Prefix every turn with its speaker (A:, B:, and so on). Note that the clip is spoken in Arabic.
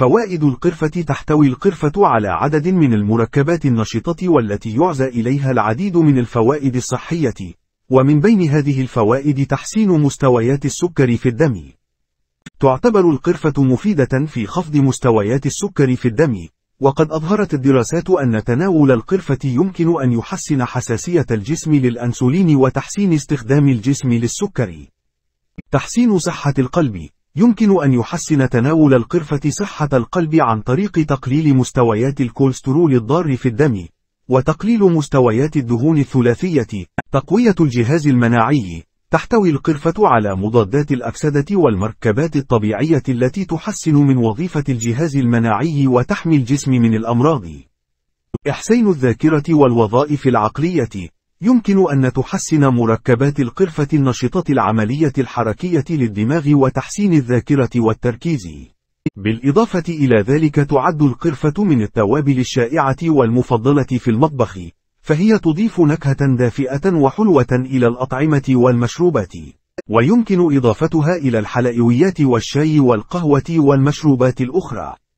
A: فوائد القرفة تحتوي القرفة على عدد من المركبات النشطة والتي يعزى إليها العديد من الفوائد الصحية، ومن بين هذه الفوائد تحسين مستويات السكر في الدم. تعتبر القرفة مفيدة في خفض مستويات السكر في الدم، وقد أظهرت الدراسات أن تناول القرفة يمكن أن يحسن حساسية الجسم للأنسولين وتحسين استخدام الجسم للسكر. تحسين صحة القلب يمكن أن يحسن تناول القرفة صحة القلب عن طريق تقليل مستويات الكوليسترول الضار في الدم وتقليل مستويات الدهون الثلاثية تقوية الجهاز المناعي تحتوي القرفة على مضادات الأفسدة والمركبات الطبيعية التي تحسن من وظيفة الجهاز المناعي وتحمي الجسم من الأمراض إحسين الذاكرة والوظائف العقلية يمكن أن تحسن مركبات القرفة النشطة العملية الحركية للدماغ وتحسين الذاكرة والتركيز. بالإضافة إلى ذلك تعد القرفة من التوابل الشائعة والمفضلة في المطبخ، فهي تضيف نكهة دافئة وحلوة إلى الأطعمة والمشروبات. ويمكن إضافتها إلى الحلويات والشاي والقهوة والمشروبات الأخرى.